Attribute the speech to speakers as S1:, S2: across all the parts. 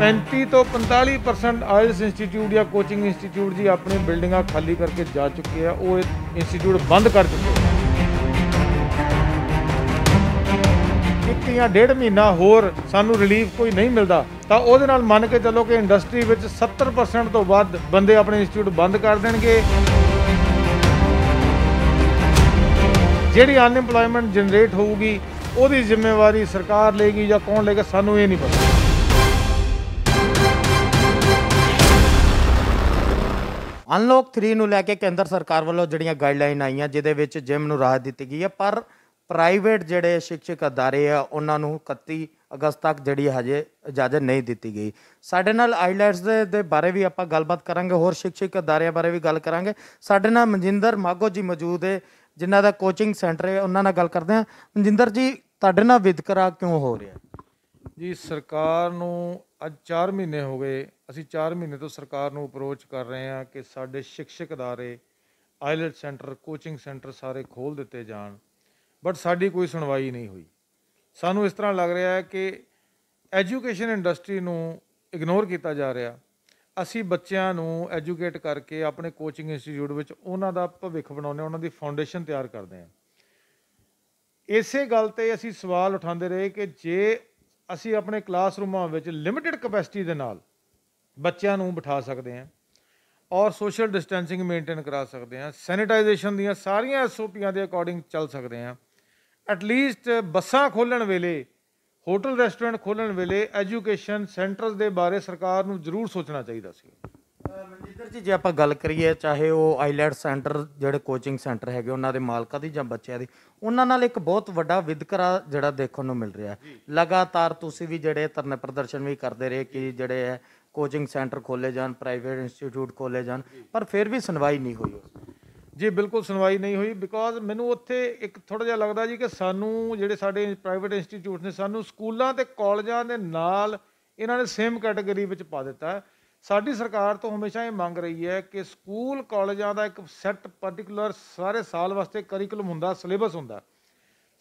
S1: 35 ਤੋਂ 45% IELTS institute ਜਾਂ coaching institute ਜੀ ਆਪਣੇ ਬਿਲਡਿੰਗਾਂ ਖਾਲੀ ਕਰਕੇ ਜਾ ਚੁੱਕੇ ਆ ਉਹ ਇੰਸਟੀਚਿਊਟ ਬੰਦ ਕਰ ਚੁੱਕੇ ਆ ਜਾਂ ਡੇਢ ਮਹੀਨਾ ਹੋਰ ਸਾਨੂੰ ਰਿਲੀਫ ਕੋਈ ਨਹੀਂ ਮਿਲਦਾ ਤਾਂ ਉਹਦੇ ਨਾਲ ਮੰਨ ਕੇ ਚੱਲੋ ਕਿ ਇੰਡਸਟਰੀ ਵਿੱਚ 70% ਤੋਂ ਵੱਧ ਬੰਦੇ ਆਪਣੇ ਇੰਸਟੀਚਿਊਟ ਬੰਦ ਕਰ ਦੇਣਗੇ ਜਿਹੜੀ ਅਨਐਮਪਲੋਇਮੈਂਟ ਜਨਰੇਟ ਹੋਊਗੀ ਉਹਦੀ ਜ਼ਿੰਮੇਵਾਰੀ ਸਰਕਾਰ ਲੇਗੀ ਜਾਂ ਕੌਣ ਲੇਗਾ ਸਾਨੂੰ ਇਹ ਨਹੀਂ ਪਤਾ
S2: ਅਨਲੌਕ 3 ਨੂੰ ਲੈ ਕੇ ਕੇਂਦਰ ਸਰਕਾਰ ਵੱਲੋਂ ਜਿਹੜੀਆਂ ਗਾਈਡਲਾਈਨ ਆਈਆਂ ਜਿਹਦੇ ਵਿੱਚ ਜਿਮ ਨੂੰ ਰਾਹਤ ਦਿੱਤੀ ਗਈ ਹੈ ਪਰ ਪ੍ਰਾਈਵੇਟ ਜਿਹੜੇ ਸਿੱਖਿਅਕ ਅਦਾਰੇ ਆ ਉਹਨਾਂ ਨੂੰ 31 ਅਗਸਤ ਤੱਕ ਜਿਹੜੀ ਹਜੇ ਇਜਾਜ਼ਤ ਨਹੀਂ ਦਿੱਤੀ ਗਈ ਸਾਡੇ ਨਾਲ ਆਈਲੈਟਸ ਦੇ ਬਾਰੇ ਵੀ ਆਪਾਂ ਗੱਲਬਾਤ ਕਰਾਂਗੇ ਹੋਰ ਸਿੱਖਿਅਕ ਅਦਾਰਿਆਂ ਬਾਰੇ ਵੀ ਗੱਲ ਕਰਾਂਗੇ ਸਾਡੇ ਨਾਲ ਮਨਜਿੰਦਰ ਮਾਗੋ ਜੀ ਮੌਜੂਦ ਹੈ ਜਿਨ੍ਹਾਂ ਦਾ ਕੋਚਿੰਗ ਸੈਂਟਰ ਹੈ ਉਹਨਾਂ ਨਾਲ ਗੱਲ ਕਰਦੇ ਹਾਂ ਮਨਜਿੰਦਰ ਜੀ ਤੁਹਾਡੇ ਨਾਲ ਵਿਤਕਰਾ ਕਿਉਂ ਹੋ ਰਿਹਾ
S1: ਜੀ ਸਰਕਾਰ ਨੂੰ ਅੱਜ 4 ਮਹੀਨੇ ਹੋ ਗਏ ਅਸੀਂ 4 ਮਹੀਨੇ ਤੋਂ ਸਰਕਾਰ ਨੂੰ ਅਪਰੋਚ ਕਰ ਰਹੇ ਹਾਂ ਕਿ ਸਾਡੇ ਸਿੱਖਿਅਕ ਅਦਾਰੇ ਆਇਲਟ ਸੈਂਟਰ ਕੋਚਿੰਗ ਸੈਂਟਰ ਸਾਰੇ ਖੋਲ ਦਿੱਤੇ ਜਾਣ ਬਟ ਸਾਡੀ ਕੋਈ ਸੁਣਵਾਈ ਨਹੀਂ ਹੋਈ ਸਾਨੂੰ ਇਸ ਤਰ੍ਹਾਂ ਲੱਗ ਰਿਹਾ ਹੈ ਕਿ ਐਜੂਕੇਸ਼ਨ ਇੰਡਸਟਰੀ ਨੂੰ ਇਗਨੋਰ ਕੀਤਾ ਜਾ ਰਿਹਾ ਅਸੀਂ ਬੱਚਿਆਂ ਨੂੰ ਐਜੂਕੇਟ ਕਰਕੇ ਆਪਣੇ ਕੋਚਿੰਗ ਇੰਸਟੀਚਿਊਟ ਵਿੱਚ ਉਹਨਾਂ ਦਾ ਭਵਿੱਖ ਬਣਾਉਣੇ ਉਹਨਾਂ ਦੀ ਫਾਊਂਡੇਸ਼ਨ ਤਿਆਰ ਕਰਦੇ ਹਾਂ ਇਸੇ ਗੱਲ ਤੇ ਅਸੀਂ ਸਵਾਲ ਉਠਾਉਂਦੇ ਰਹੇ ਕਿ ਜੇ ਅਸੀਂ ਆਪਣੇ ਕਲਾਸਰੂਮਾਂ ਵਿੱਚ ਲਿਮਿਟਿਡ ਕਪੈਸਿਟੀ ਦੇ ਨਾਲ ਬੱਚਿਆਂ ਨੂੰ ਬਿਠਾ ਸਕਦੇ ਹਾਂ ਔਰ ਸੋਸ਼ਲ ਡਿਸਟੈਂਸਿੰਗ ਮੇਨਟੇਨ ਕਰਾ ਸਕਦੇ ਹਾਂ ਸੈਨੀਟਾਈਜੇਸ਼ਨ ਦੀਆਂ ਸਾਰੀਆਂ ਐਸਓਪੀਆਂ ਦੇ ਅਕੋਰਡਿੰਗ ਚੱਲ ਸਕਦੇ ਹਾਂ ਐਟ ਲੀਸਟ ਬੱਸਾਂ ਖੋਲਣ ਵੇਲੇ ਹੋਟਲ ਰੈਸਟੋਰੈਂਟ ਖੋਲਣ ਵੇਲੇ ਐਜੂਕੇਸ਼ਨ
S2: ਸੈਂਟਰਸ ਦੇ ਬਾਰੇ ਸਰਕਾਰ ਨੂੰ ਜ਼ਰੂਰ ਸੋਚਣਾ ਚਾਹੀਦਾ ਸੀ ਮਨਜਿੰਦਰ ਜੀ ਜੇ ਆਪਾਂ ਗੱਲ ਕਰੀਏ ਚਾਹੇ ਉਹ ਆਈਲੈਂਡ ਸੈਂਟਰ ਜਿਹੜੇ ਕੋਚਿੰਗ ਸੈਂਟਰ ਹੈਗੇ ਉਹਨਾਂ ਦੇ ਮਾਲਕਾਂ ਦੀ ਜਾਂ ਬੱਚਿਆਂ ਦੀ ਉਹਨਾਂ ਨਾਲ ਇੱਕ ਬਹੁਤ ਵੱਡਾ ਵਿਦਕਰਾ ਜਿਹੜਾ ਦੇਖਣ ਨੂੰ ਮਿਲ ਰਿਹਾ ਹੈ ਲਗਾਤਾਰ ਤੁਸੀਂ ਵੀ ਜਿਹੜੇ ਧਰਨੇ ਪ੍ਰਦਰਸ਼ਨ ਵੀ ਕਰਦੇ ਰਹੇ ਕਿ ਜਿਹੜੇ ਹੈ ਕੋਚਿੰਗ ਸੈਂਟਰ ਖੋਲੇ ਜਾਣ ਪ੍ਰਾਈਵੇਟ ਇੰਸਟੀਚਿਊਟ ਖੋਲੇ ਜਾਣ ਪਰ ਫਿਰ ਵੀ ਸੁਣਵਾਈ ਨਹੀਂ ਹੋਈ ਜੀ ਬਿਲਕੁਲ ਸੁਣਵਾਈ ਨਹੀਂ ਹੋਈ ਬਿਕੋਜ਼ ਮੈਨੂੰ ਉੱਥੇ ਇੱਕ ਥੋੜਾ ਜਿਹਾ ਲੱਗਦਾ ਜੀ ਕਿ
S1: ਸਾਨੂੰ ਜਿਹੜੇ ਸਾਡੇ ਪ੍ਰਾਈਵੇਟ ਇੰਸਟੀਚਿਊਟ ਨੇ ਸਾਨੂੰ ਸਕੂਲਾਂ ਤੇ ਕਾਲਜਾਂ ਦੇ ਨਾਲ ਇਹਨਾਂ ਨੇ ਸੇਮ ਕੈਟਾਗਰੀ ਵਿੱਚ ਪਾ ਦਿੱਤਾ ਹੈ ਸਾਡੀ ਸਰਕਾਰ ਤੋਂ ਹਮੇਸ਼ਾ ਇਹ ਮੰਗ ਰਹੀ ਹੈ ਕਿ ਸਕੂਲ ਕਾਲਜਾਂ ਦਾ ਇੱਕ ਸੈੱਟ ਪਾਰਟਿਕੂਲਰ ਸਾਰੇ ਸਾਲ ਵਾਸਤੇ ਕਰਿਕੂਲਮ ਹੁੰਦਾ ਸਿਲੇਬਸ ਹੁੰਦਾ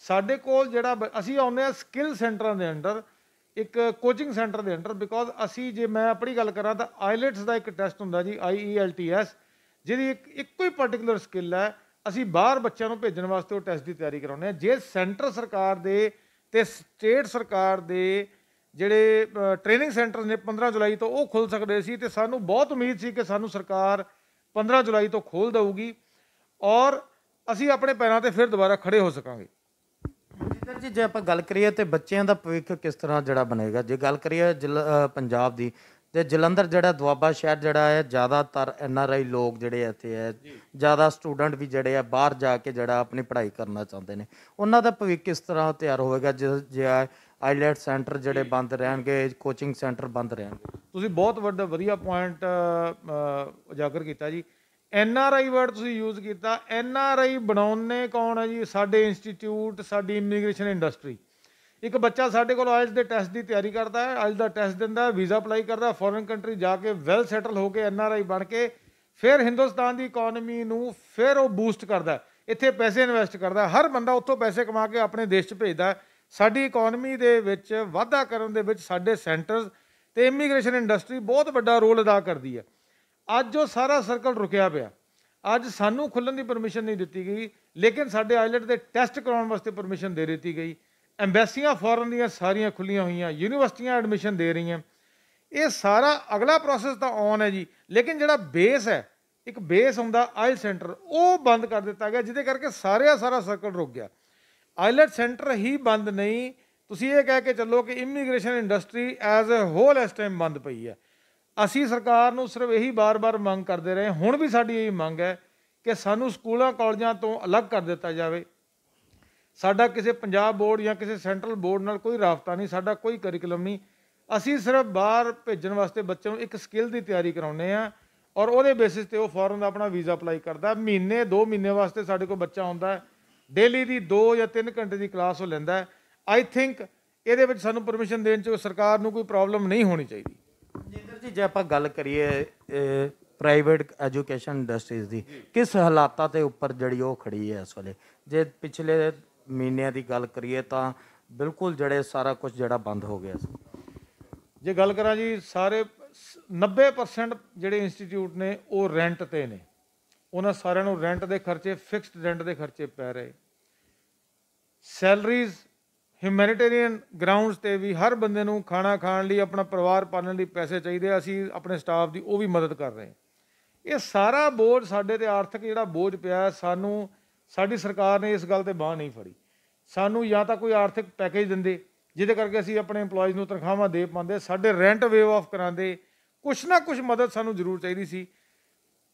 S1: ਸਾਡੇ ਕੋਲ ਜਿਹੜਾ ਅਸੀਂ ਆਉਂਦੇ ਆ ਸਕਿੱਲ ਸੈਂਟਰਾਂ ਦੇ ਅੰਡਰ ਇੱਕ ਕੋਚਿੰਗ ਸੈਂਟਰ ਦੇ ਅੰਡਰ ਬਿਕੋਜ਼ ਅਸੀਂ ਜੇ ਮੈਂ ਆਪਣੀ ਗੱਲ ਕਰਾਂ ਤਾਂ ਆਈਲੈਟਸ ਦਾ ਇੱਕ ਟੈਸਟ ਹੁੰਦਾ ਜੀ ਆਈਈਐਲਟੀਐਸ e ਜਿਹਦੀ ਇੱਕ ਇੱਕੋ ਹੀ ਪਾਰਟਿਕੂਲਰ ਸਕਿੱਲ ਹੈ ਅਸੀਂ ਬਾਹਰ ਬੱਚਿਆਂ ਨੂੰ ਭੇਜਣ ਵਾਸਤੇ ਉਹ ਟੈਸਟ ਦੀ ਤਿਆਰੀ ਕਰਾਉਂਦੇ ਆ ਜੇ ਸੈਂਟਰ ਸਰਕਾਰ ਦੇ ਤੇ ਸਟੇਟ ਸਰਕਾਰ ਦੇ ਜਿਹੜੇ ਟ੍ਰੇਨਿੰਗ ਸੈਂਟਰ ਨੇ 15 ਜੁਲਾਈ ਤੋਂ ਉਹ ਖੁੱਲ ਸਕਦੇ ਸੀ ਤੇ ਸਾਨੂੰ ਬਹੁਤ ਉਮੀਦ ਸੀ ਕਿ ਸਾਨੂੰ ਸਰਕਾਰ 15 ਜੁਲਾਈ ਤੋਂ ਖੋਲ ਦੇਊਗੀ ਔਰ ਅਸੀਂ ਆਪਣੇ ਪੈਰਾਂ ਤੇ ਫਿਰ ਦੁਬਾਰਾ ਖੜੇ ਹੋ ਸਕਾਂਗੇ
S2: ਜੇਕਰ ਜੀ ਜੇ ਆਪਾਂ ਗੱਲ ਕਰੀਏ ਤੇ ਬੱਚਿਆਂ ਦਾ ਭਵਿੱਖ ਕਿਸ ਤਰ੍ਹਾਂ ਜਿਹੜਾ ਬਣੇਗਾ ਜੇ ਗੱਲ ਕਰੀਏ ਪੰਜਾਬ ਦੀ ਤੇ ਜਲੰਧਰ ਜਿਹੜਾ ਦੁਆਬਾ ਸ਼ਹਿਰ ਜਿਹੜਾ ਹੈ ਜ਼ਿਆਦਾਤਰ ਐਨ ਆਰ ਆਈ ਲੋਕ ਜਿਹੜੇ ਇੱਥੇ ਹੈ ਜ਼ਿਆਦਾ ਸਟੂਡੈਂਟ ਵੀ ਜਿਹੜੇ ਆ ਬਾਹਰ ਜਾ ਕੇ ਜਿਹੜਾ ਆਪਣੀ ਪੜ੍ਹਾਈ ਕਰਨਾ ਚਾਹੁੰਦੇ ਨੇ ਉਹਨਾਂ ਦਾ ਭਵਿੱਖ ਕਿਸ ਤਰ੍ਹਾਂ ਤਿਆਰ ਹੋਵੇਗਾ ਜੇ ਆਈਲੈਟ ਸੈਂਟਰ ਜਿਹੜੇ ਬੰਦ ਰਹਿਣਗੇ ਕੋਚਿੰਗ ਸੈਂਟਰ ਬੰਦ ਰਹਿਣਗੇ
S1: ਤੁਸੀਂ ਬਹੁਤ ਵੱਡਾ ਵਧੀਆ ਪੁਆਇੰਟ ਉਜਾਗਰ ਕੀਤਾ ਜੀ ਐਨ ਆਰ ਆਈ ਵਰਡ ਤੁਸੀਂ ਯੂਜ਼ ਕੀਤਾ ਐਨ ਆਰ ਆਈ ਬਣਾਉਣੇ ਕੌਣ ਹੈ ਜੀ ਸਾਡੇ ਇੰਸਟੀਚਿਊਟ ਸਾਡੀ ਇਮੀਗ੍ਰੇਸ਼ਨ ਇੰਡਸਟਰੀ ਇੱਕ ਬੱਚਾ ਸਾਡੇ ਕੋਲ ਆਇਲਸ ਦੇ ਟੈਸਟ ਦੀ ਤਿਆਰੀ ਕਰਦਾ ਹੈ ਆਇਲਸ ਦਾ ਟੈਸਟ ਦਿੰਦਾ ਹੈ ਵੀਜ਼ਾ ਅਪਲਾਈ ਕਰਦਾ ਫੋਰਨ ਕੰਟਰੀ ਜਾ ਕੇ ਵੈਲ ਸੈਟਲ ਹੋ ਕੇ ਐਨ ਆਰ ਆਈ ਬਣ ਕੇ ਫਿਰ ਹਿੰਦੁਸਤਾਨ ਦੀ ਇਕਨੋਮੀ ਨੂੰ ਫਿਰ ਉਹ ਬੂਸਟ ਕਰਦਾ ਇੱਥੇ ਪੈਸੇ ਇਨਵੈਸਟ ਕਰਦਾ ਹਰ ਬੰਦਾ ਉੱਥੋਂ ਪੈਸੇ ਕਮਾ ਕੇ ਆਪਣੇ ਦੇਸ਼ 'ਚ ਭੇਜਦਾ ਸਾਡੀ ਇਕਨੋਮੀ ਦੇ ਵਿੱਚ ਵਾਧਾ ਕਰਨ ਦੇ ਵਿੱਚ ਸਾਡੇ ਸੈਂਟਰਸ ਤੇ ਇਮੀਗ੍ਰੇਸ਼ਨ ਇੰਡਸਟਰੀ ਬਹੁਤ ਵੱਡਾ ਰੋਲ ਅਦਾ ਕਰਦੀ ਹੈ ਅੱਜ ਜੋ ਸਾਰਾ ਸਰਕਲ ਰੁਕਿਆ ਪਿਆ ਅੱਜ ਸਾਨੂੰ ਖੁੱਲਣ ਦੀ ਪਰਮਿਸ਼ਨ ਨਹੀਂ ਦਿੱਤੀ ਗਈ ਲੇਕਿਨ ਸਾਡੇ ਆਇਲਟ ਦੇ ਟੈਸਟ ਕਰਾਉਣ ਵਾਸਤੇ ਪਰਮਿਸ਼ਨ ਦੇ ਦਿੱਤੀ ਗਈ ਐਮਬੈਸੀਆਂ ਫੋਰਨ ਦੀਆਂ ਸਾਰੀਆਂ ਖੁੱਲੀਆਂ ਹੋਈਆਂ ਯੂਨੀਵਰਸਿਟੀਆਂ ਐਡਮਿਸ਼ਨ ਦੇ ਰਹੀਆਂ ਇਹ ਸਾਰਾ ਅਗਲਾ ਪ੍ਰੋਸੈਸ ਤਾਂ ਔਨ ਹੈ ਜੀ ਲੇਕਿਨ ਜਿਹੜਾ ਬੇਸ ਹੈ ਇੱਕ ਬੇਸ ਹੁੰਦਾ ਆਇਲ ਸੈਂਟਰ ਉਹ ਬੰਦ ਕਰ ਦਿੱਤਾ ਗਿਆ ਜਿਹਦੇ ਕਰਕੇ ਸਾਰਿਆ ਸਾਰਾ ਸਰਕਲ ਰੁਕ ਗਿਆ ਆਈਲੈਟ ਸੈਂਟਰ ਹੀ ਬੰਦ ਨਹੀਂ ਤੁਸੀਂ ਇਹ ਕਹਿ ਕੇ ਚੱਲੋ ਕਿ immigration industry as a whole ਇਸ ਟਾਈਮ ਬੰਦ ਪਈ ਹੈ ਅਸੀਂ ਸਰਕਾਰ ਨੂੰ ਸਿਰਫ ਇਹੀ ਬਾਰ-ਬਾਰ ਮੰਗ ਕਰਦੇ ਰਹੇ ਹੁਣ ਵੀ ਸਾਡੀ ਇਹੀ ਮੰਗ ਹੈ ਕਿ ਸਾਨੂੰ ਸਕੂਲਾਂ ਕਾਲਜਾਂ ਤੋਂ ਅਲੱਗ ਕਰ ਦਿੱਤਾ ਜਾਵੇ ਸਾਡਾ ਕਿਸੇ ਪੰਜਾਬ ਬੋਰਡ ਜਾਂ ਕਿਸੇ ਸੈਂਟਰਲ ਬੋਰਡ ਨਾਲ ਕੋਈ ਰਾਬਤਾ ਨਹੀਂ ਸਾਡਾ ਕੋਈ ਕਰਿਕੂਲਮ ਨਹੀਂ ਅਸੀਂ ਸਿਰਫ ਬਾਹਰ ਭੇਜਣ ਵਾਸਤੇ ਬੱਚਿਆਂ ਨੂੰ ਇੱਕ ਸਕਿੱਲ ਦੀ ਤਿਆਰੀ ਕਰਾਉਂਦੇ ਆ ਔਰ ਉਹਦੇ ਬੇਸਿਸ ਤੇ ਉਹ ਫੌਰਨ ਦਾ ਆਪਣਾ ਵੀਜ਼ਾ ਅਪਲਾਈ ਕਰਦਾ ਮਹੀਨੇ 2 ਮਹੀਨੇ ਵਾਸਤੇ ਸਾਡੇ ਕੋਲ ਬੱਚਾ ਆਉਂਦਾ ਹੈ ਡੇਲੀ ਦੀ 2 ਜਾਂ 3 ਘੰਟੇ ਦੀ ਕਲਾਸ ਉਹ ਲੈਂਦਾ ਆਈ ਥਿੰਕ ਇਹਦੇ ਵਿੱਚ ਸਾਨੂੰ ਪਰਮਿਸ਼ਨ ਦੇਣ ਚ ਸਰਕਾਰ ਨੂੰ ਕੋਈ ਪ੍ਰੋਬਲਮ ਨਹੀਂ ਹੋਣੀ
S2: ਚਾਹੀਦੀ ਜਿੰਦਰ ਜੀ ਜੇ ਆਪਾਂ ਗੱਲ ਕਰੀਏ ਪ੍ਰਾਈਵੇਟ ਐਜੂਕੇਸ਼ਨ ਇੰਡਸਟਰੀਜ਼ ਦੀ ਕਿਸ ਹਾਲਾਤਾਂ ਤੇ ਉੱਪਰ ਜਿਹੜੀ ਉਹ ਖੜੀ ਹੈ ਇਸ ਵੇਲੇ ਜੇ ਪਿਛਲੇ ਮਹੀਨਿਆਂ ਦੀ ਗੱਲ ਕਰੀਏ ਤਾਂ ਬਿਲਕੁਲ ਜਿਹੜੇ ਸਾਰਾ ਕੁਝ ਜਿਹੜਾ ਬੰਦ ਹੋ ਗਿਆ ਸੀ ਜੇ ਗੱਲ ਕਰਾਂ
S1: ਜੀ ਸਾਰੇ 90% ਜਿਹੜੇ ਇੰਸਟੀਚਿਊਟ ਨੇ ਉਹ ਰੈਂਟ ਤੇ ਨੇ ਉਹਨਾਂ ਸਾਰਿਆਂ ਨੂੰ ਰੈਂਟ ਦੇ ਖਰਚੇ ਫਿਕਸਡ ਰੈਂਟ ਦੇ ਖਰਚੇ ਪੈ ਰਹੇ ਸੈਲਰੀਜ਼ ਹਿਊਮੈਨਿਟੇਰੀਅਨ ਗਰਾਊਂਡਸ ਤੇ ਵੀ ਹਰ ਬੰਦੇ ਨੂੰ ਖਾਣਾ ਖਾਣ ਲਈ ਆਪਣਾ ਪਰਿਵਾਰ ਪਾਲਣ ਲਈ ਪੈਸੇ ਚਾਹੀਦੇ ਅਸੀਂ ਆਪਣੇ ਸਟਾਫ ਦੀ ਉਹ ਵੀ ਮਦਦ ਕਰ ਰਹੇ ਇਹ ਸਾਰਾ ਬੋਝ ਸਾਡੇ ਤੇ ਆਰਥਿਕ ਜਿਹੜਾ ਬੋਝ ਪਿਆ ਸਾਨੂੰ ਸਾਡੀ ਸਰਕਾਰ ਨੇ ਇਸ ਗੱਲ ਤੇ ਬਾਹ ਨਹੀਂ ਫੜੀ ਸਾਨੂੰ ਜਾਂ ਤਾਂ ਕੋਈ ਆਰਥਿਕ ਪੈਕੇਜ ਦਿੰਦੇ ਜਿਹਦੇ ਕਰਕੇ ਅਸੀਂ ਆਪਣੇ EMPLOYEES ਨੂੰ ਤਨਖਾਹਾਂ ਦੇ ਪਾਉਂਦੇ ਸਾਡੇ ਰੈਂਟ ਵੇਵ ਆਫ ਕਰਾਉਂਦੇ ਕੁਛ ਨਾ ਕੁਛ ਮਦਦ ਸਾਨੂੰ ਜ਼ਰੂਰ ਚਾਹੀਦੀ ਸੀ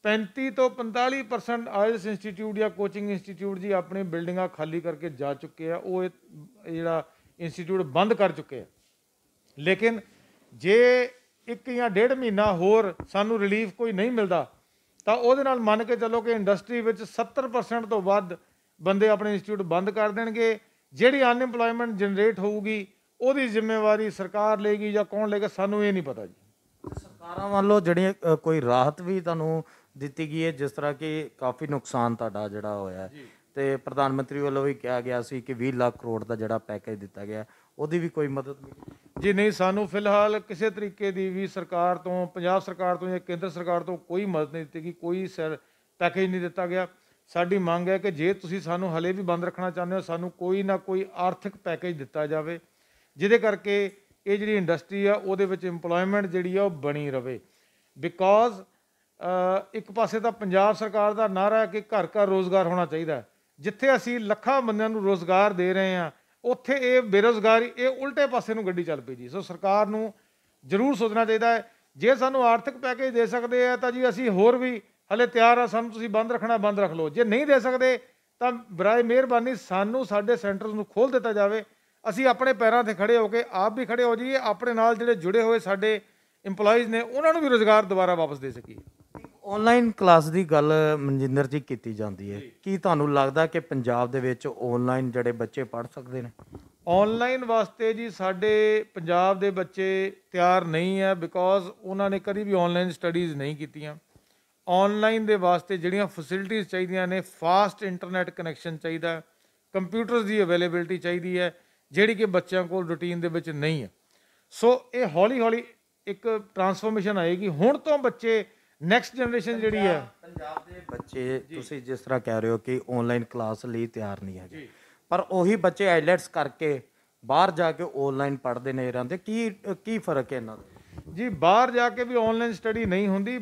S1: 35 ਤੋਂ 45% ਆਇਲਸ ਇੰਸਟੀਚਿਊਟ ਜਾਂ ਕੋਚਿੰਗ ਇੰਸਟੀਚਿਊਟ ਜੀ ਆਪਣੇ ਬਿਲਡਿੰਗਾਂ ਖਾਲੀ ਕਰਕੇ ਜਾ ਚੁੱਕੇ ਆ ਉਹ ਜਿਹੜਾ ਇੰਸਟੀਚਿਊਟ ਬੰਦ ਕਰ ਚੁੱਕੇ ਆ ਲੇਕਿਨ ਜੇ ਇੱਕ ਜਾਂ ਡੇਢ ਮਹੀਨਾ ਹੋਰ ਸਾਨੂੰ ਰਿਲੀਫ ਕੋਈ ਨਹੀਂ ਮਿਲਦਾ ਤਾਂ ਉਹਦੇ ਨਾਲ ਮੰਨ ਕੇ ਚੱਲੋ ਕਿ ਇੰਡਸਟਰੀ ਵਿੱਚ 70% ਤੋਂ ਵੱਧ ਬੰਦੇ ਆਪਣੇ ਇੰਸਟੀਚਿਊਟ ਬੰਦ ਕਰ ਦੇਣਗੇ ਜਿਹੜੀ ਅਨਐਮਪਲੋਇਮੈਂਟ ਜਨਰੇਟ ਹੋਊਗੀ ਉਹਦੀ ਜ਼ਿੰਮੇਵਾਰੀ ਸਰਕਾਰ ਲੇਗੀ ਜਾਂ ਕੌਣ ਲੇਗਾ ਸਾਨੂੰ ਇਹ ਨਹੀਂ ਪਤਾ ਜੀ
S2: ਸਰਕਾਰਾਂ ਵੱਲੋਂ ਜਿਹੜੀ ਕੋਈ ਰਾਹਤ ਵੀ ਤੁਹਾਨੂੰ ਦਿੱਤੀ ਗਈ ਹੈ ਜਿਸ ਤਰ੍ਹਾਂ ਕਿ ਕਾਫੀ ਨੁਕਸਾਨ ਤੁਹਾਡਾ ਜਿਹੜਾ ਹੋਇਆ ਤੇ ਪ੍ਰਧਾਨ ਮੰਤਰੀ ਵੱਲੋਂ ਵੀ ਕਿਹਾ ਗਿਆ ਸੀ ਕਿ 20 ਲੱਖ ਕਰੋੜ ਦਾ ਜਿਹੜਾ ਪੈਕੇਜ ਦਿੱਤਾ ਗਿਆ ਉਹਦੀ ਵੀ ਕੋਈ ਮਦਦ ਨਹੀਂ ਜੀ ਨਹੀਂ ਸਾਨੂੰ ਫਿਲਹਾਲ ਕਿਸੇ ਤਰੀਕੇ
S1: ਦੀ ਵੀ ਸਰਕਾਰ ਤੋਂ ਪੰਜਾਬ ਸਰਕਾਰ ਤੋਂ ਜਾਂ ਕੇਂਦਰ ਸਰਕਾਰ ਤੋਂ ਕੋਈ ਮਦਦ ਨਹੀਂ ਦਿੱਤੀ ਗਈ ਕੋਈ ਪੈਕੇਜ ਨਹੀਂ ਦਿੱਤਾ ਗਿਆ ਸਾਡੀ ਮੰਗ ਹੈ ਕਿ ਜੇ ਤੁਸੀਂ ਸਾਨੂੰ ਹਲੇ ਵੀ ਬੰਦ ਰੱਖਣਾ ਚਾਹੁੰਦੇ ਹੋ ਸਾਨੂੰ ਕੋਈ ਨਾ ਕੋਈ ਆਰਥਿਕ ਪੈਕੇਜ ਦਿੱਤਾ ਜਾਵੇ ਜਿਹਦੇ ਕਰਕੇ ਇਹ ਜਿਹੜੀ ਇੰਡਸਟਰੀ ਆ ਉਹਦੇ ਵਿੱਚ এমਪਲੋਇਮੈਂਟ ਜਿਹੜੀ ਆ ਉਹ ਬਣੀ ਰਵੇ ਬਿਕੋਜ਼ ਇੱਕ ਪਾਸੇ ਤਾਂ ਪੰਜਾਬ ਸਰਕਾਰ ਦਾ ਨਾਰਾ ਹੈ ਕਿ ਘਰ ਘਰ ਰੋਜ਼ਗਾਰ ਹੋਣਾ ਚਾਹੀਦਾ ਜਿੱਥੇ ਅਸੀਂ ਲੱਖਾਂ ਬੰਦਿਆਂ ਨੂੰ ਰੋਜ਼ਗਾਰ ਦੇ ਰਹੇ ਹਾਂ ਉੱਥੇ ਇਹ ਬੇਰੋਜ਼ਗਾਰੀ ਇਹ ਉਲਟੇ ਪਾਸੇ ਨੂੰ ਗੱਡੀ ਚੱਲ ਪਈ ਜੀ ਸੋ ਸਰਕਾਰ ਨੂੰ ਜ਼ਰੂਰ ਸੋਚਣਾ ਚਾਹੀਦਾ ਹੈ ਜੇ ਸਾਨੂੰ ਆਰਥਿਕ ਪੈਕੇਜ ਦੇ ਸਕਦੇ ਆ ਤਾਂ ਜੀ ਅਸੀਂ ਹੋਰ ਵੀ ਹਲੇ ਤਿਆਰ ਆ ਸਾਨੂੰ ਤੁਸੀਂ ਬੰਦ ਰੱਖਣਾ ਬੰਦ ਰੱਖ ਲਓ ਜੇ ਨਹੀਂ ਦੇ ਸਕਦੇ ਤਾਂ ਬਰਾਏ ਮਿਹਰਬਾਨੀ ਸਾਨੂੰ ਸਾਡੇ ਸੈਂਟਰਸ ਨੂੰ ਖੋਲ ਦਿੱਤਾ ਜਾਵੇ ਅਸੀਂ ਆਪਣੇ ਪੈਰਾਂ ਤੇ ਖੜੇ ਹੋ ਕੇ ਆਪ ਵੀ ਖੜੇ ਹੋ ਜਾਈਏ ਆਪਣੇ ਨਾਲ ਜਿਹੜੇ ਜੁੜੇ ਹੋਏ ਸਾਡੇ EMPLOYEES ਨੇ ਉਹਨਾਂ ਨੂੰ ਵੀ ਰੋਜ਼ਗਾਰ ਦੁਬਾਰਾ ਵਾਪਸ ਦੇ ਸਕੀਏ
S2: ਆਨਲਾਈਨ ਕਲਾਸ ਦੀ ਗੱਲ ਮਨਜਿੰਦਰ ਜੀ ਕੀਤੀ ਜਾਂਦੀ ਹੈ ਕੀ ਤੁਹਾਨੂੰ ਲੱਗਦਾ ਕਿ ਪੰਜਾਬ ਦੇ ਵਿੱਚ ਆਨਲਾਈਨ ਜਿਹੜੇ ਬੱਚੇ ਪੜ੍ਹ ਸਕਦੇ ਨੇ
S1: ਆਨਲਾਈਨ ਵਾਸਤੇ ਜੀ ਸਾਡੇ ਪੰਜਾਬ ਦੇ ਬੱਚੇ ਤਿਆਰ ਨਹੀਂ ਹੈ ਬਿਕੋਜ਼ ਉਹਨਾਂ ਨੇ ਕਦੀ ਵੀ ਆਨਲਾਈਨ ਸਟੱਡੀਜ਼ ਨਹੀਂ ਕੀਤੀਆਂ ਆਨਲਾਈਨ ਦੇ ਵਾਸਤੇ ਜਿਹੜੀਆਂ ਫੈਸਿਲਿਟੀਆਂ ਚਾਹੀਦੀਆਂ ਨੇ ਫਾਸਟ ਇੰਟਰਨੈਟ ਕਨੈਕਸ਼ਨ ਚਾਹੀਦਾ ਕੰਪਿਊਟਰਸ ਦੀ ਅਵੇਲੇਬਿਲਟੀ ਚਾਹੀਦੀ ਹੈ ਜਿਹੜੀ ਕਿ ਬੱਚਿਆਂ ਕੋਲ ਰੁਟੀਨ ਦੇ ਵਿੱਚ ਨਹੀਂ ਹੈ ਸੋ ਇਹ ਹੌਲੀ ਹੌਲੀ
S2: ਇੱਕ ਟਰਾਂਸਫਰਮੇਸ਼ਨ ਆਏਗੀ ਹੁਣ ਤੋਂ ਬੱਚੇ ਨੈਕਸਟ ਜਨਰੇਸ਼ਨ ਜਿਹੜੀ ਹੈ ਪੰਜਾਬ ਦੇ ਬੱਚੇ ਤੁਸੀਂ ਜਿਸ ਤਰ੍ਹਾਂ ਕਹਿ ਰਹੇ ਹੋ ਕਿ ਆਨਲਾਈਨ ਕਲਾਸ ਲਈ ਤਿਆਰ ਨਹੀਂ ਹੈਗੇ ਪਰ ਉਹੀ ਬੱਚੇ ਆਈਲੈਟਸ ਕਰਕੇ ਬਾਹਰ ਜਾ ਕੇ ਆਨਲਾਈਨ ਪੜ੍ਹਦੇ ਨੇ ਰਹਿੰਦੇ ਕੀ ਕੀ ਫਰਕ ਹੈ ਇਹਨਾਂ ਦਾ ਜੀ ਬਾਹਰ ਜਾ ਕੇ ਵੀ ਆਨਲਾਈਨ ਸਟੱਡੀ ਨਹੀਂ ਹੁੰਦੀ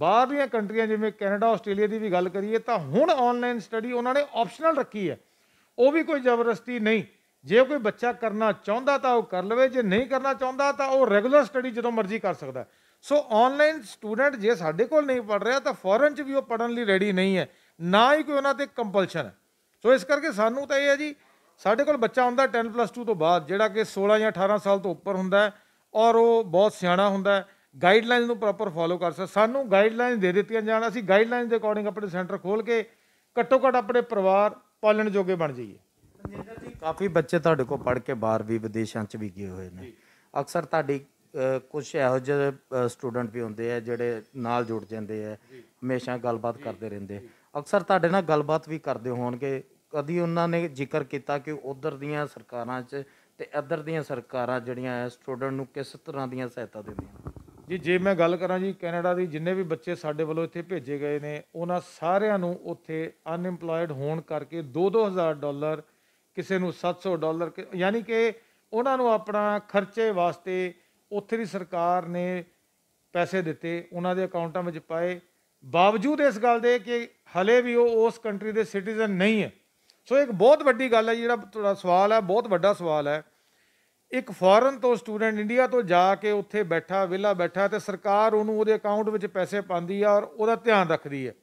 S2: ਬਾਹਰਲੀਆਂ ਕੰਟਰੀਆਂ ਜਿਵੇਂ ਕੈਨੇਡਾ
S1: ਆਸਟ੍ਰੇਲੀਆ ਦੀ ਵੀ ਗੱਲ ਕਰੀਏ ਤਾਂ ਹੁਣ ਆਨਲਾਈਨ ਸਟੱਡੀ ਉਹਨਾਂ ਨੇ ਆਪਸ਼ਨਲ ਰੱਖੀ ਹੈ ਉਹ ਵੀ ਕੋਈ ਜ਼ਬਰਦਸਤੀ ਨਹੀਂ ਜੇ ਕੋਈ ਬੱਚਾ ਕਰਨਾ ਚਾਹੁੰਦਾ ਤਾਂ ਉਹ ਕਰ ਲਵੇ ਜੇ ਨਹੀਂ ਕਰਨਾ ਚਾਹੁੰਦਾ ਤਾਂ ਉਹ ਰੈਗੂਲਰ ਸਟੱਡੀ ਜਦੋਂ ਮਰਜ਼ੀ ਕਰ ਸਕਦਾ ਹੈ ਸੋ ਆਨਲਾਈਨ ਸਟੂਡੈਂਟ ਜੇ ਸਾਡੇ ਕੋਲ ਨਹੀਂ ਪੜ ਰਿਹਾ ਤਾਂ ਫੋਰਨ ਚ ਵੀ ਉਹ ਪੜਨ ਲਈ ਰੈਡੀ ਨਹੀਂ ਹੈ ਨਾ ਹੀ ਕੋਈ ਉਹਨਾਂ ਤੇ ਕੰਪਲਸ਼ਨ ਹੈ ਸੋ ਇਸ ਕਰਕੇ ਸਾਨੂੰ ਤਾਂ ਇਹ ਹੈ ਜੀ ਸਾਡੇ ਕੋਲ ਬੱਚਾ ਹੁੰਦਾ 10 ਪਲੱਸ 2 ਤੋਂ ਬਾਅਦ ਜਿਹੜਾ ਕਿ 16 ਜਾਂ 18 ਸਾਲ ਤੋਂ ਉੱਪਰ ਹੁੰਦਾ ਔਰ ਉਹ ਬਹੁਤ ਸਿਆਣਾ ਹੁੰਦਾ ਗਾਈਡਲਾਈਨ ਨੂੰ ਪ੍ਰੋਪਰ ਫਾਲੋ ਕਰ ਸਕਦਾ ਸਾਨੂੰ ਗਾਈਡਲਾਈਨ ਦੇ ਦਿੱਤੀਆਂ ਜਾਣ ਅਸੀਂ ਗਾਈਡਲਾਈਨ ਦੇ ਅਕੋਰਡਿੰਗ ਆਪਣੇ ਸੈਂਟਰ ਖੋਲ ਕੇ ਘੱਟੋ ਘੱਟ ਆਪਣੇ ਪਰਿਵਾਰ ਪਾਲਣ ਜੋਗੇ ਬਣ
S2: ਜਾਈਏ ਕਾਫੀ ਬੱਚੇ ਤੁਹਾਡੇ ਕੋਲ ਪੜ੍ਹ ਕੇ ਬਾਹਰ ਵੀ ਵਿਦੇਸ਼ਾਂ 'ਚ ਵੀ ਗਏ ਹੋਏ ਨੇ ਅਕਸਰ ਤੁਹਾਡੀ ਕੁਝ ਇਹੋ ਜਿਹੇ ਸਟੂਡੈਂਟ ਵੀ ਹੁੰਦੇ ਆ ਜਿਹੜੇ ਨਾਲ ਜੁੜ ਜਾਂਦੇ ਆ ਹਮੇਸ਼ਾ ਗੱਲਬਾਤ ਕਰਦੇ ਰਹਿੰਦੇ ਅਕਸਰ ਤੁਹਾਡੇ ਨਾਲ ਗੱਲਬਾਤ ਵੀ ਕਰਦੇ ਹੋਣਗੇ ਕਦੀ ਉਹਨਾਂ ਨੇ ਜ਼ਿਕਰ ਕੀਤਾ ਕਿ ਉਧਰ ਦੀਆਂ ਸਰਕਾਰਾਂ 'ਚ ਤੇ ਇੱਧਰ ਦੀਆਂ ਸਰਕਾਰਾਂ ਜਿਹੜੀਆਂ ਐ ਸਟੂਡੈਂਟ ਨੂੰ ਕਿਸ ਤਰ੍ਹਾਂ ਦੀਆਂ ਸਹਾਇਤਾ ਦਿੰਦੀਆਂ ਜੀ ਜੇ ਮੈਂ ਗੱਲ ਕਰਾਂ ਜੀ ਕੈਨੇਡਾ ਦੀ ਜਿੰਨੇ ਵੀ ਬੱਚੇ ਸਾਡੇ ਵੱਲੋਂ ਇੱਥੇ ਭੇਜੇ ਗਏ ਨੇ
S1: ਉਹਨਾਂ ਸਾਰਿਆਂ ਨੂੰ ਉੱਥੇ ਅਨਐਮਪਲੋਇਡ ਹੋਣ ਕਰਕੇ 2-2000 ਡਾਲਰ ਕਿਸੇ ਨੂੰ 700 ਡਾਲਰ ਯਾਨੀ ਕਿ ਉਹਨਾਂ ਨੂੰ ਆਪਣਾ ਖਰਚੇ ਵਾਸਤੇ ਉੱਥੇ ਦੀ ਸਰਕਾਰ ਨੇ ਪੈਸੇ ਦਿੱਤੇ ਉਹਨਾਂ ਦੇ ਅਕਾਊਂਟਾਂ ਵਿੱਚ ਪਾਏ ਬਾਵਜੂਦ ਇਸ ਗੱਲ ਦੇ ਕਿ ਹਲੇ ਵੀ ਉਹ ਉਸ ਕੰਟਰੀ ਦੇ ਸਿਟੀਜ਼ਨ ਨਹੀਂ ਹੈ ਸੋ ਇੱਕ ਬਹੁਤ ਵੱਡੀ ਗੱਲ ਹੈ ਜਿਹੜਾ ਤੁਹਾਡਾ ਸਵਾਲ ਹੈ ਬਹੁਤ ਵੱਡਾ ਸਵਾਲ ਹੈ ਇੱਕ ਫੋਰਨ ਤੋਂ ਸਟੂਡੈਂਟ ਇੰਡੀਆ ਤੋਂ ਜਾ ਕੇ ਉੱਥੇ ਬੈਠਾ ਵਿਲਾ ਬੈਠਾ ਤੇ ਸਰਕਾਰ ਉਹਨੂੰ ਉਹਦੇ ਅਕਾਊਂਟ ਵਿੱਚ ਪੈਸੇ ਪਾਉਂਦੀ ਆ ਔਰ ਉਹਦਾ ਧਿਆਨ ਰੱਖਦੀ ਹੈ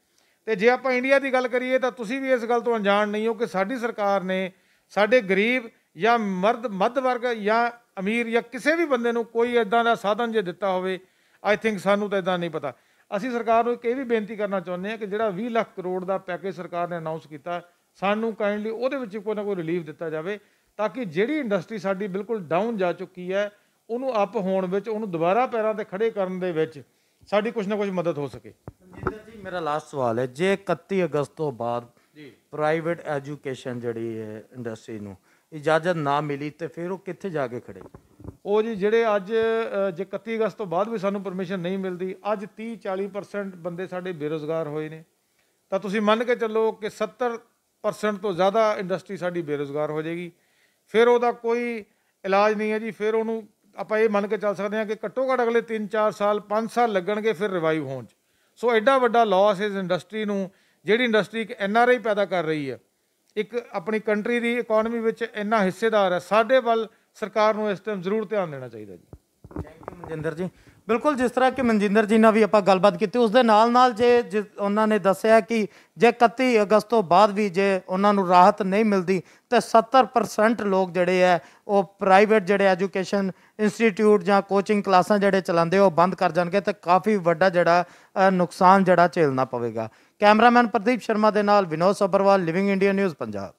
S1: ਤੇ ਜੇ ਆਪਾਂ ਇੰਡੀਆ ਦੀ ਗੱਲ ਕਰੀਏ ਤਾਂ ਤੁਸੀਂ ਵੀ ਇਸ ਗੱਲ ਤੋਂ ਅਣਜਾਣ ਨਹੀਂ ਹੋ ਕਿ ਸਾਡੀ ਸਰਕਾਰ ਨੇ ਸਾਡੇ ਗਰੀਬ ਜਾਂ ਮਰਦ ਮੱਧ ਵਰਗ ਜਾਂ ਅਮੀਰ ਜਾਂ ਕਿਸੇ ਵੀ ਬੰਦੇ ਨੂੰ ਕੋਈ ਇਦਾਂ ਦਾ ਸਾਧਨ ਜੇ ਦਿੱਤਾ ਹੋਵੇ ਆਈ ਥਿੰਕ ਸਾਨੂੰ ਤਾਂ ਇਦਾਂ ਨਹੀਂ ਪਤਾ ਅਸੀਂ ਸਰਕਾਰ ਨੂੰ ਇੱਕ ਇਹ ਵੀ ਬੇਨਤੀ ਕਰਨਾ ਚਾਹੁੰਦੇ ਹਾਂ ਕਿ ਜਿਹੜਾ 20 ਲੱਖ ਕਰੋੜ ਦਾ ਪੈਕੇਜ ਸਰਕਾਰ ਨੇ ਅਨਾਉਂਸ ਕੀਤਾ ਸਾਨੂੰ ਕਾਈਂਡਲੀ ਉਹਦੇ ਵਿੱਚ ਕੋਈ ਨਾ ਕੋਈ ਰਿਲੀਫ ਦਿੱਤਾ ਜਾਵੇ ਤਾਂ ਕਿ ਜਿਹੜੀ ਇੰਡਸਟਰੀ ਸਾਡੀ ਬਿਲਕੁਲ ਡਾਊਨ ਜਾ ਚੁੱਕੀ ਹੈ ਉਹਨੂੰ ਅਪ ਹੋਣ ਵਿੱਚ ਉਹਨੂੰ
S2: ਦੁਬਾਰਾ ਪੈਰਾਂ ਤੇ ਖੜੇ ਕਰਨ ਦੇ ਵਿੱਚ ਸਾਡੀ ਕੁਝ ਨਾ ਕੁਝ ਮਦਦ ਹੋ ਸਕੇ ਸੰਜੀਦਰ ਜੀ ਮੇਰਾ ਲਾਸਟ ਸਵਾਲ ਹੈ ਜੇ 31 ਅਗਸਤ ਤੋਂ ਬਾਅਦ ਜੀ ਪ੍ਰਾਈਵੇਟ ਐਜੂਕੇਸ਼ਨ ਜਿਹੜੀ ਹੈ ਇੰਡਸਟਰੀ ਨੂੰ ਇਜਾਜ਼ਤ ਨਾ ਮਿਲੀ ਤੇ ਫਿਰ ਉਹ ਕਿੱਥੇ ਜਾ ਕੇ ਖੜੇ ਉਹ ਜੀ ਜਿਹੜੇ ਅੱਜ ਜੇ
S1: 31 ਅਗਸਤ ਤੋਂ ਬਾਅਦ ਵੀ ਸਾਨੂੰ ਪਰਮਿਸ਼ਨ ਨਹੀਂ ਮਿਲਦੀ ਅੱਜ 30 40% ਬੰਦੇ ਸਾਡੇ ਬੇਰੋਜ਼ਗਾਰ ਹੋਏ ਨੇ ਤਾਂ ਤੁਸੀਂ ਮੰਨ ਕੇ ਚੱਲੋ ਕਿ 70% ਤੋਂ ਜ਼ਿਆਦਾ ਇੰਡਸਟਰੀ ਸਾਡੀ ਬੇਰੋਜ਼ਗਾਰ ਹੋ ਜਾਏਗੀ ਫਿਰ ਉਹਦਾ ਕੋਈ ਇਲਾਜ ਨਹੀਂ ਹੈ ਜੀ ਫਿਰ ਉਹਨੂੰ ਆਪਾਂ ਇਹ ਮੰਨ ਕੇ ਚੱਲ ਸਕਦੇ ਹਾਂ ਕਿ ਘੱਟੋ ਘੱਟ ਅਗਲੇ 3-4 ਸਾਲ 5 ਸਾਲ ਲੱਗਣਗੇ ਫਿਰ ਰਿਵਾਈਵ ਹੋਣ 'ਚ ਸੋ ਐਡਾ ਵੱਡਾ ਲਾਸ ਇਸ ਇੰਡਸਟਰੀ ਨੂੰ ਜਿਹੜੀ ਇੰਡਸਟਰੀ ਇੱਕ ਐਨਆਰਆਈ ਪੈਦਾ ਕਰ ਰਹੀ ਹੈ ਇੱਕ ਆਪਣੀ ਕੰਟਰੀ ਦੀ ਇਕਨੋਮੀ ਵਿੱਚ
S2: ਇੰਨਾ ਹਿੱਸੇਦਾਰ ਹੈ ਸਾਡੇ ਵੱਲ ਸਰਕਾਰ ਨੂੰ ਇਸ ਟਾਈਮ ਜ਼ਰੂਰ ਧਿਆਨ ਦੇਣਾ ਚਾਹੀਦਾ ਜੀ ਥੈਂਕ ਯੂ ਮਨਜਿੰਦਰ ਜੀ ਬਿਲਕੁਲ ਜਿਸ ਤਰ੍ਹਾਂ ਕਿ ਮਨਜਿੰਦਰ ਜੀ ਨਾਲ ਵੀ ਆਪਾਂ ਗੱਲਬਾਤ ਕੀਤੀ ਉਸ ਦੇ ਨਾਲ ਨਾਲ ਜੇ ਉਹਨਾਂ ਨੇ ਦੱਸਿਆ ਕਿ ਜੇ 31 ਅਗਸਤ ਤੋਂ ਬਾਅਦ ਵੀ ਜੇ ਉਹਨਾਂ ਨੂੰ ਰਾਹਤ ਨਹੀਂ ਮਿਲਦੀ ਤਾਂ 70% ਲੋਕ ਜਿਹੜੇ ਆ ਉਹ ਪ੍ਰਾਈਵੇਟ ਜਿਹੜੇ ਐਜੂਕੇਸ਼ਨ ਇੰਸਟੀਚਿਊਟ ਜਾਂ ਕੋਚਿੰਗ ਕਲਾਸਾਂ ਜਿਹੜੇ ਚਲਾਉਂਦੇ ਉਹ ਬੰਦ ਕਰ ਜਾਣਗੇ ਤੇ ਕਾਫੀ ਵੱਡਾ ਜਿਹੜਾ ਨੁਕਸਾਨ ਜਿਹੜਾ ਝੇਲਣਾ ਪਵੇਗਾ ਕੈਮਰਾਮੈਨ ਪ੍ਰਦੀਪ ਸ਼ਰਮਾ ਦੇ ਨਾਲ Vinod Sabharwal living India news Punjab